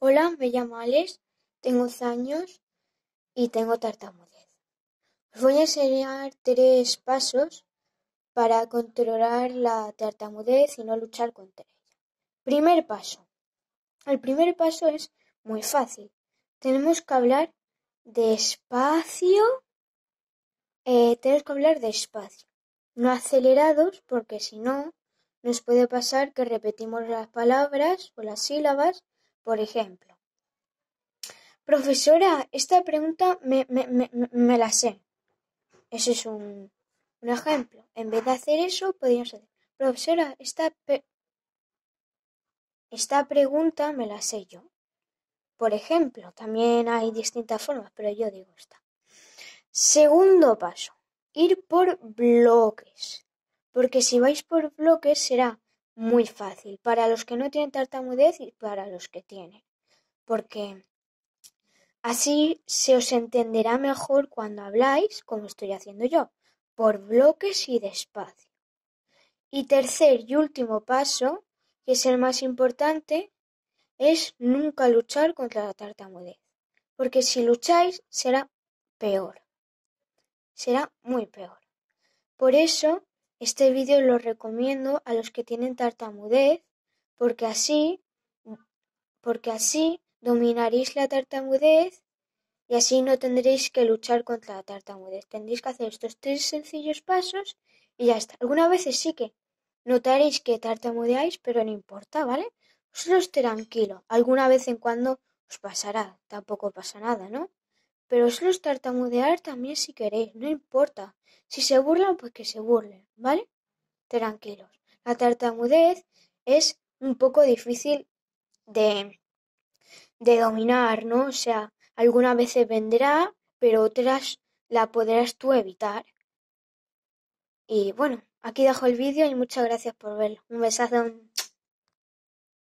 Hola, me llamo Alex, tengo 11 años y tengo tartamudez. Os voy a enseñar tres pasos para controlar la tartamudez y no luchar contra ella. Primer paso. El primer paso es muy fácil. Tenemos que hablar despacio. Eh, tenemos que hablar despacio. No acelerados porque si no nos puede pasar que repetimos las palabras o las sílabas por ejemplo. Profesora, esta pregunta me, la sé. Ese es un, ejemplo. En vez de hacer eso, podríamos hacer, profesora, esta, esta pregunta me la sé yo. Por ejemplo, también hay distintas formas, pero yo digo esta. Segundo paso, ir por bloques. Porque si vais por bloques será muy fácil para los que no tienen tartamudez y para los que tienen, porque así se os entenderá mejor cuando habláis, como estoy haciendo yo, por bloques y despacio. Y tercer y último paso, que es el más importante, es nunca luchar contra la tartamudez, porque si lucháis será peor, será muy peor. Por eso este vídeo lo recomiendo a los que tienen tartamudez porque así, porque así dominaréis la tartamudez y así no tendréis que luchar contra la tartamudez. Tendréis que hacer estos tres sencillos pasos y ya está. Algunas veces sí que notaréis que tartamudeáis, pero no importa, ¿vale? Solo tranquilo. Alguna vez en cuando os pasará, tampoco pasa nada, ¿no? pero los tartamudear también si queréis, no importa. Si se burlan, pues que se burlen, ¿vale? Tranquilos. La tartamudez es un poco difícil de, de dominar, ¿no? O sea, algunas veces vendrá, pero otras la podrás tú evitar. Y bueno, aquí dejo el vídeo y muchas gracias por verlo. Un besazo.